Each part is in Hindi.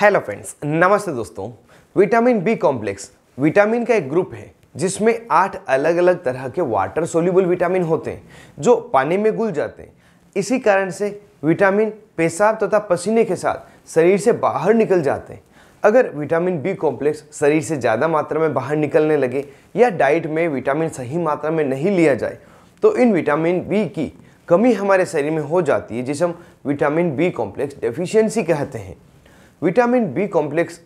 हेलो फ्रेंड्स नमस्ते दोस्तों विटामिन बी कॉम्प्लेक्स विटामिन का एक ग्रुप है जिसमें आठ अलग अलग तरह के वाटर सोल्यूबल विटामिन होते हैं जो पानी में घुल जाते हैं इसी कारण से विटामिन पेशाब तथा पसीने के साथ शरीर से बाहर निकल जाते हैं अगर विटामिन बी कॉम्प्लेक्स शरीर से ज़्यादा मात्रा में बाहर निकलने लगे या डाइट में विटामिन सही मात्रा में नहीं लिया जाए तो इन विटामिन बी की कमी हमारे शरीर में हो जाती है जिसे हम विटामिन बी कॉम्प्लेक्स डेफिशिएंसी कहते हैं विटामिन बी कॉम्प्लेक्स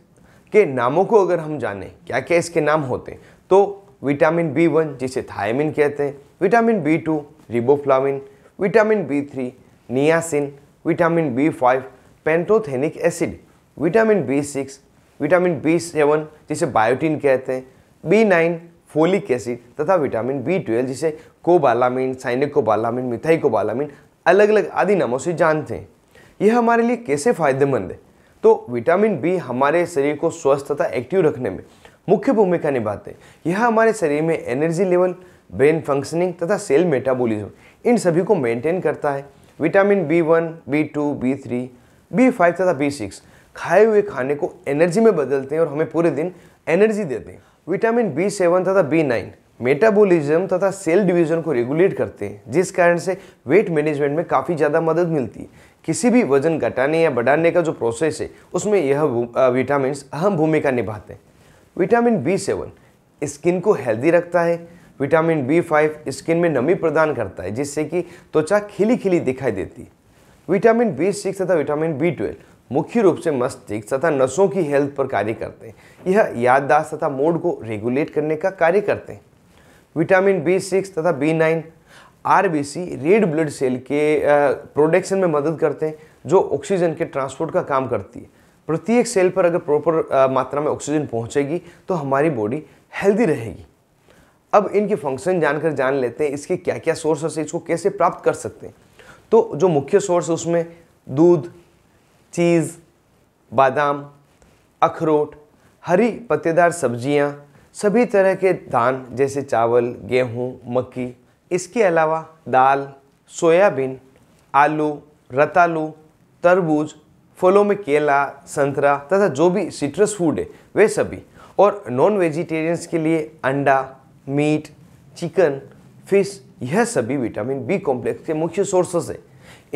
के नामों को अगर हम जाने क्या क्या इसके नाम होते हैं तो विटामिन बी वन जिसे थायमिन कहते हैं vitamin B two riboflavin vitamin B three niacin vitamin B five pantothenic acid vitamin B six vitamin B seven जिसे बायोटिन कहते हैं बी नाइन फोलिक एसिड तथा विटामिन बी ट्वेल्व जिसे कोबालामिन साइनिकोबालामिन मिथाइकोबालामिन अलग अलग आदि नामों से जानते हैं यह हमारे लिए कैसे फायदेमंद है तो विटामिन बी हमारे शरीर को स्वस्थ तथा एक्टिव रखने में मुख्य भूमिका निभाते हैं यह हमारे शरीर में एनर्जी लेवल ब्रेन फंक्शनिंग तथा सेल मेटाबॉलिज्म इन सभी को मेंटेन करता है vitamin B one B two B three B five तथा बी सिक्स खाए हुए खाने को एनर्जी में बदलते हैं और हमें पूरे दिन एनर्जी देते हैं विटामिन बी सेवन तथा बी नाइन मेटाबोलिज्म तथा सेल डिवीजन को रेगुलेट करते हैं जिस कारण से वेट मैनेजमेंट में काफ़ी ज़्यादा मदद मिलती है किसी भी वजन घटाने या बढ़ाने का जो प्रोसेस है उसमें यह विटामिन अहम भूमिका निभाते हैं विटामिन बी सेवन स्किन को हेल्दी रखता है विटामिन बी फाइव स्किन में नमी प्रदान करता है जिससे कि त्वचा खिली खिली दिखाई देती है विटामिन बी सिक्स तथा विटामिन बी ट्वेल्व मुख्य रूप से मस्तिष्क तथा नसों की हेल्थ पर कार्य करते हैं यह याददाश्त तथा मूड को रेगुलेट करने का कार्य करते हैं विटामिन बी सिक्स तथा बी नाइन आर रेड ब्लड सेल के प्रोडक्शन में मदद करते हैं जो ऑक्सीजन के ट्रांसपोर्ट का काम करती है प्रत्येक सेल पर अगर प्रॉपर मात्रा में ऑक्सीजन पहुंचेगी तो हमारी बॉडी हेल्दी रहेगी अब इनके फंक्शन जानकर जान लेते हैं इसके क्या क्या सोर्स है इसको कैसे प्राप्त कर सकते हैं तो जो मुख्य सोर्स उसमें दूध चीज़ बादाम अखरोट हरी पत्तेदार सब्जियां, सभी तरह के धान जैसे चावल गेहूं, मक्की इसके अलावा दाल सोयाबीन आलू रतालू तरबूज फलों में केला संतरा तथा जो भी सिट्रस फूड है वे सभी और नॉन वेजिटेरियंस के लिए अंडा मीट चिकन फिश यह सभी विटामिन बी कॉम्प्लेक्स के मुख्य सोर्सेस है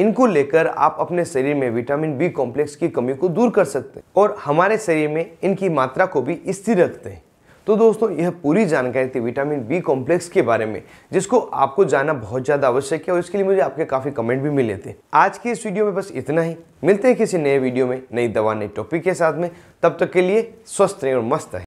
इनको लेकर आप अपने शरीर में विटामिन बी कॉम्प्लेक्स की कमी को दूर कर सकते हैं और हमारे शरीर में इनकी मात्रा को भी स्थिर रखते हैं तो दोस्तों यह पूरी जानकारी थी विटामिन बी कॉम्प्लेक्स के बारे में जिसको आपको जानना बहुत ज़्यादा आवश्यक है और इसके लिए मुझे आपके काफ़ी कमेंट भी मिले थे आज की इस वीडियो में बस इतना ही मिलते हैं किसी नए वीडियो में नई दवा नए टॉपिक के साथ में तब तक के लिए स्वस्थ रहें और मस्त